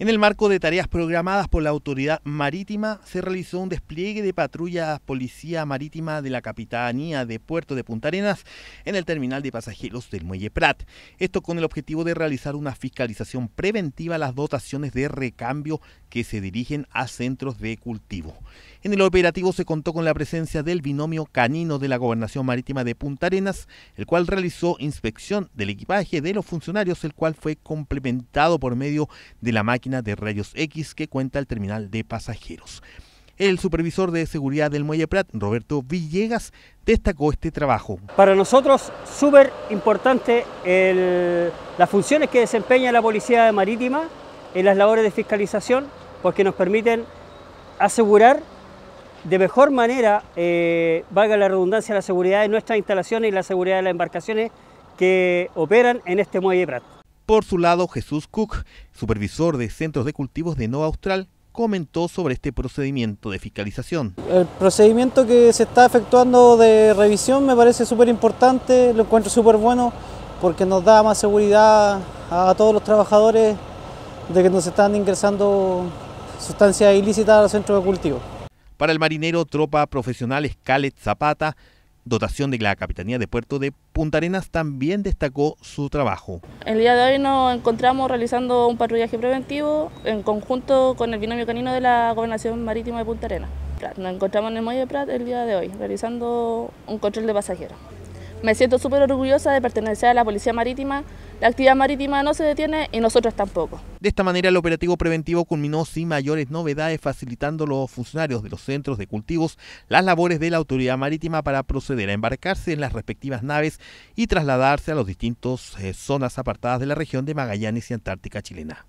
En el marco de tareas programadas por la autoridad marítima, se realizó un despliegue de patrullas Policía Marítima de la Capitanía de Puerto de Punta Arenas en el terminal de pasajeros del Muelle Prat. Esto con el objetivo de realizar una fiscalización preventiva a las dotaciones de recambio que se dirigen a centros de cultivo. En el operativo se contó con la presencia del binomio canino de la Gobernación Marítima de Punta Arenas, el cual realizó inspección del equipaje de los funcionarios, el cual fue complementado por medio de la máquina de rayos X que cuenta el terminal de pasajeros. El supervisor de seguridad del Muelle Prat, Roberto Villegas, destacó este trabajo. Para nosotros, súper importante las funciones que desempeña la Policía Marítima en las labores de fiscalización, porque nos permiten asegurar de mejor manera, eh, valga la redundancia, la seguridad de nuestras instalaciones y la seguridad de las embarcaciones que operan en este Muelle Prat. Por su lado, Jesús Cook, supervisor de centros de cultivos de Nova Austral, comentó sobre este procedimiento de fiscalización. El procedimiento que se está efectuando de revisión me parece súper importante, lo encuentro súper bueno porque nos da más seguridad a todos los trabajadores de que nos están ingresando sustancias ilícitas a los centros de cultivo. Para el marinero tropa profesional Scalet Zapata, dotación de la Capitanía de Puerto de Punta Arenas también destacó su trabajo. El día de hoy nos encontramos realizando un patrullaje preventivo en conjunto con el binomio canino de la Gobernación Marítima de Punta Arenas. Nos encontramos en el Muelle de Prat el día de hoy realizando un control de pasajeros. Me siento súper orgullosa de pertenecer a la Policía Marítima. La actividad marítima no se detiene y nosotros tampoco. De esta manera, el operativo preventivo culminó sin mayores novedades, facilitando a los funcionarios de los centros de cultivos las labores de la autoridad marítima para proceder a embarcarse en las respectivas naves y trasladarse a las distintas eh, zonas apartadas de la región de Magallanes y Antártica chilena.